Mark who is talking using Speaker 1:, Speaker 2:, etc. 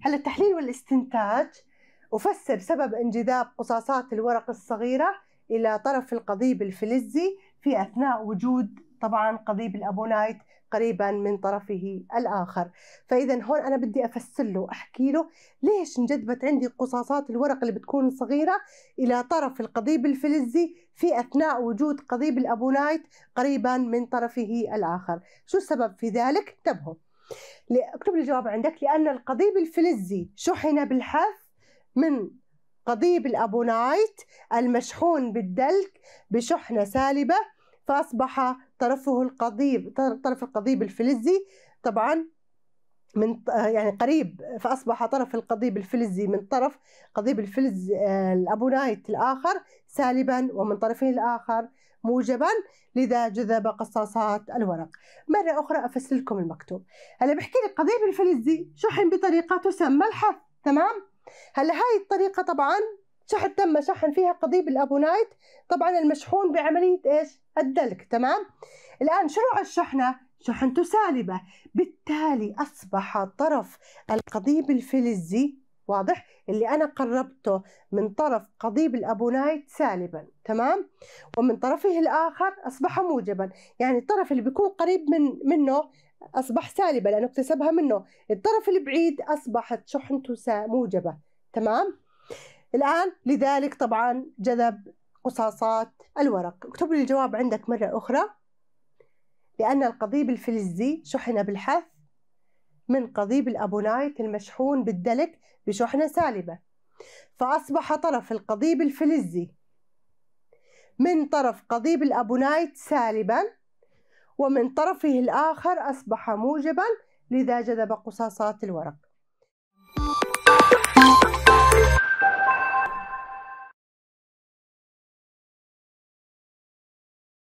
Speaker 1: هلا التحليل والاستنتاج أفسر سبب انجذاب قصاصات الورق الصغيرة إلى طرف القضيب الفلزي في أثناء وجود طبعا قضيب الأبونايت قريبا من طرفه الآخر فإذا هون أنا بدي أفسر له أحكي له ليش انجذبت عندي قصاصات الورق اللي بتكون صغيرة إلى طرف القضيب الفلزي في أثناء وجود قضيب الأبونايت قريبا من طرفه الآخر شو السبب في ذلك؟ انتبهوا اكتب لي الجواب عندك لأن القضيب الفلزي شحن بالحث من قضيب الأبونايت المشحون بالدلك بشحنة سالبة فأصبح طرفه القضيب طرف القضيب الفلزي طبعا من آه، يعني قريب فأصبح طرف القضيب الفلزي من طرف قضيب الفلز آه، الأبونايت الآخر سالبا ومن طرفه الآخر موجبا لذا جذب قصاصات الورق مرة أخرى أفسر لكم المكتوب هلا بحكي لك قضيب الفلزي شحن بطريقة تسمى الحث تمام هلا هاي الطريقة طبعا شحن تم شحن فيها قضيب الابونايت طبعا المشحون بعملية ايش الدلك تمام الآن شنو الشحنة شحنته سالبة بالتالي أصبح طرف القضيب الفلزي واضح اللي انا قربته من طرف قضيب الابونايت سالبا تمام ومن طرفه الاخر اصبح موجبا يعني الطرف اللي بيكون قريب من منه اصبح سالبا لانه اكتسبها منه الطرف البعيد اصبحت شحنته موجبه تمام الان لذلك طبعا جذب قصاصات الورق اكتب لي الجواب عندك مره اخرى لان القضيب الفلزي شحن بالحث من قضيب الأبونايت المشحون بالدلك بشحنة سالبة فأصبح طرف القضيب الفلزي من طرف قضيب الأبونايت سالبا ومن طرفه الآخر أصبح موجبا لذا جذب قصاصات الورق